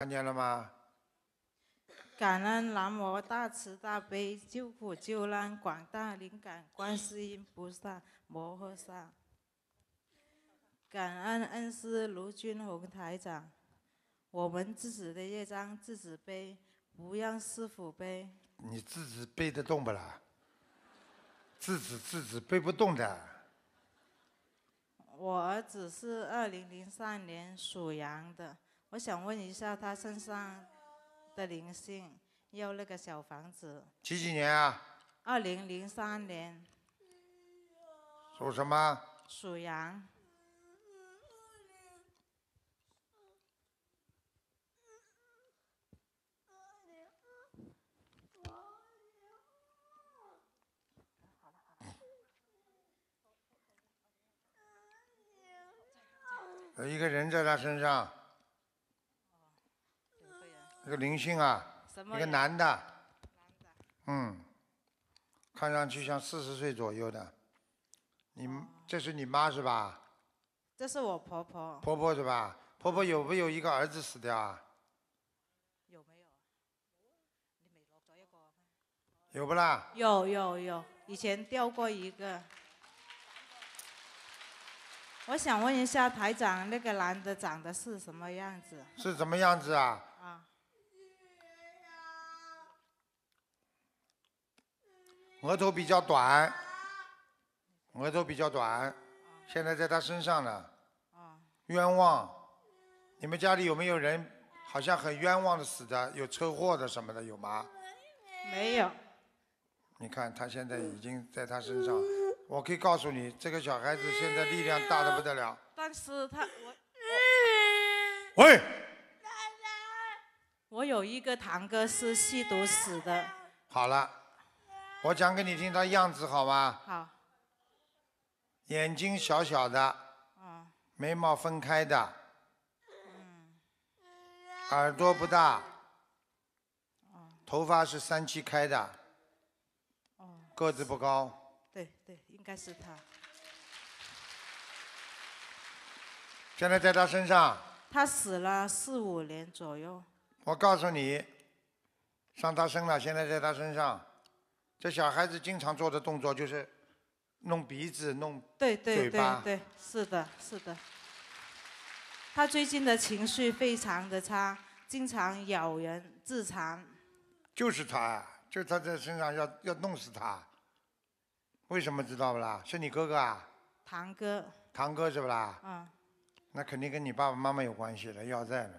看见了吗？感恩南无大慈大悲救苦救难广大灵感观世音菩萨摩诃萨。感恩恩师卢俊宏台长。我们自己的业障自己背，不让师傅背。你自己背得动不啦？自己自己背不动的。我儿子是二零零三年属羊的。我想问一下，他身上的灵性要那个小房子？几几年啊？二零零三年。属什么？属羊。有一个人在他身上。那个灵性啊，一个男的，嗯，看上去像四十岁左右的。你，这是你妈是吧？这是我婆婆。婆婆是吧？婆婆有没有一个儿子死掉啊？有没有？你没落一个。有不啦？有有有，以前掉过一个。我想问一下台长，那个男的长得是什么样子？是什么样子啊？啊。额头比较短，额头比较短，现在在他身上呢。冤枉！你们家里有没有人好像很冤枉的死的？有车祸的什么的有吗？没有。你看他现在已经在他身上，我可以告诉你，这个小孩子现在力量大的不得了。但是他我喂，我有一个堂哥是吸毒死的。好了。我讲给你听，他样子好吗？好。眼睛小小的。嗯。眉毛分开的。嗯。耳朵不大。头发是三七开的。个子不高。对对，应该是他。现在在他身上。他死了四五年左右。我告诉你，上他身了，现在在他身上。这小孩子经常做的动作就是弄鼻子、弄对对对对，是的是的。他最近的情绪非常的差，经常咬人、自残。就是他，就他在身上要要弄死他。为什么知道不啦？是你哥哥啊？堂哥。堂哥是不啦？嗯。那肯定跟你爸爸妈妈有关系了，要债呢？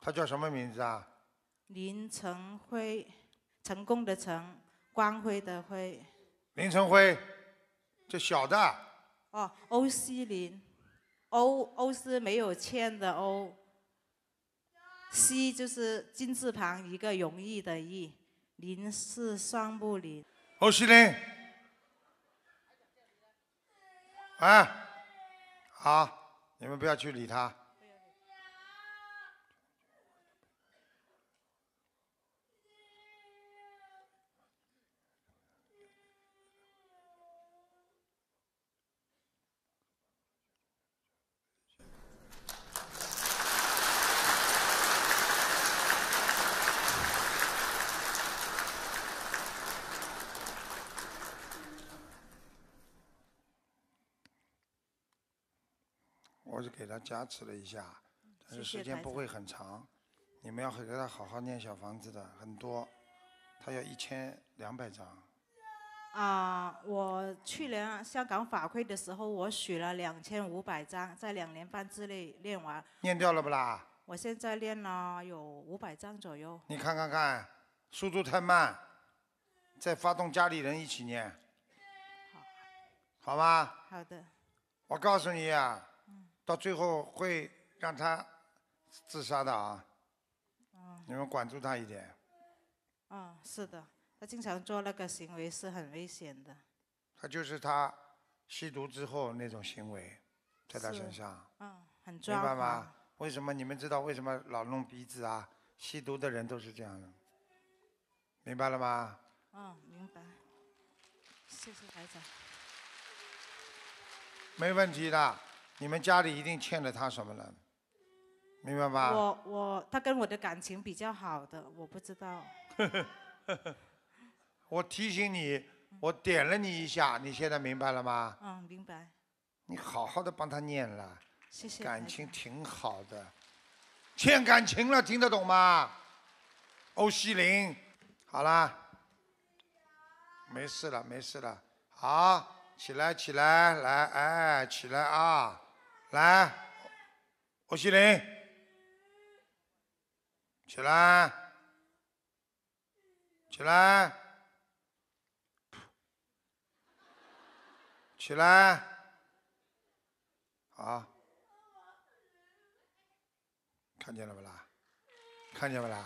他叫什么名字啊？林成辉。成功的成，光辉的辉，林成辉，这小的哦欧西林欧欧是没有欠的欧，西就是金字旁一个容易的易，林是双木林，欧西林，哎，好，你们不要去理他。我是给他加持了一下，但是时间不会很长。你们要给他好好念小房子的很多，他要一千两百张。啊，我去年香港法会的时候，我许了两千五百张，在两年半之内念完。念掉了不啦？我现在念了有五百张左右。你看看看，速度太慢，再发动家里人一起念，好好吗？好的。我告诉你啊，到最后会让他自杀的啊！你们管住他一点。啊，是的，他经常做那个行为是很危险的。他就是他吸毒之后那种行为，在他身上。嗯，很装。明白吗？为什么你们知道为什么老弄鼻子啊？吸毒的人都是这样的，明白了吗？嗯，明白。谢谢台长。没问题的。你们家里一定欠了他什么了，明白吧？我我他跟我的感情比较好的，我不知道。我提醒你，我点了你一下，你现在明白了吗？嗯，明白。你好好的帮他念了，谢谢。感情挺好的，欠感情了，听得懂吗？欧西林，好啦，没事了，没事了。好，起来，起来，来，哎，起来啊！来，欧西林，起来，起来，起来，好，看见了不啦？看见不啦？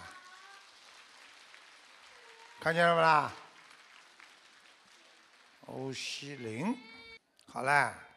看见了不啦？欧西林，好啦。